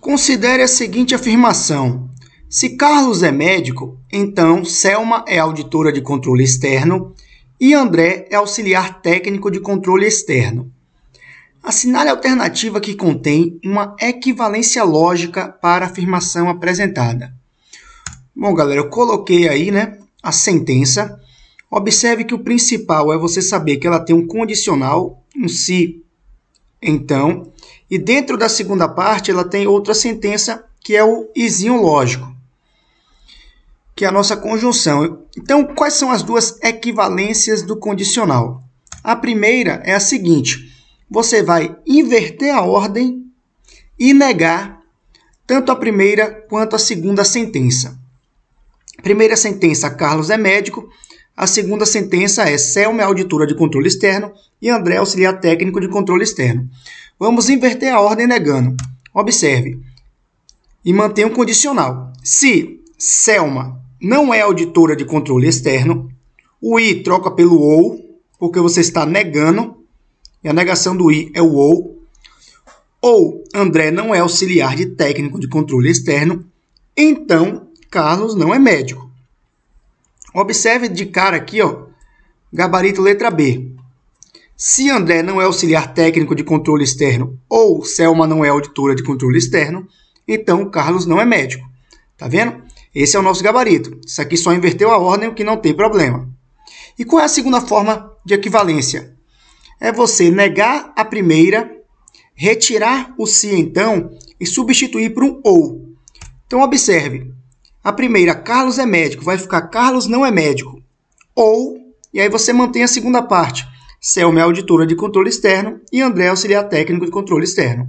Considere a seguinte afirmação: se Carlos é médico, então Selma é auditora de controle externo e André é auxiliar técnico de controle externo. Assinale a alternativa que contém uma equivalência lógica para a afirmação apresentada. Bom, galera, eu coloquei aí né, a sentença. Observe que o principal é você saber que ela tem um condicional, um se si então, e dentro da segunda parte, ela tem outra sentença que é o izinho lógico, que é a nossa conjunção. Então, quais são as duas equivalências do condicional? A primeira é a seguinte: você vai inverter a ordem e negar tanto a primeira quanto a segunda sentença. Primeira sentença: Carlos é médico. A segunda sentença é Selma é auditora de controle externo e André é auxiliar técnico de controle externo. Vamos inverter a ordem negando. Observe. E mantenha um condicional. Se Selma não é auditora de controle externo, o I troca pelo ou, porque você está negando, e a negação do I é o ou. Ou André não é auxiliar de técnico de controle externo, então Carlos não é médico. Observe de cara aqui, ó, gabarito letra B. Se André não é auxiliar técnico de controle externo ou Selma não é auditora de controle externo, então Carlos não é médico. Tá vendo? Esse é o nosso gabarito. Isso aqui só inverteu a ordem, o que não tem problema. E qual é a segunda forma de equivalência? É você negar a primeira, retirar o se então e substituir por um ou. Então observe, a primeira, Carlos é médico, vai ficar Carlos não é médico. Ou, e aí você mantém a segunda parte, Selma é auditora de controle externo e André seria é auxiliar técnico de controle externo.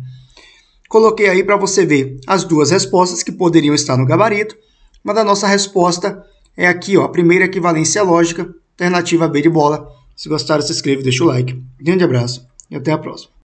Coloquei aí para você ver as duas respostas que poderiam estar no gabarito, mas a nossa resposta é aqui, ó, a primeira é equivalência lógica, alternativa B de bola. Se gostaram, se inscreve, deixa o like. Grande abraço e até a próxima.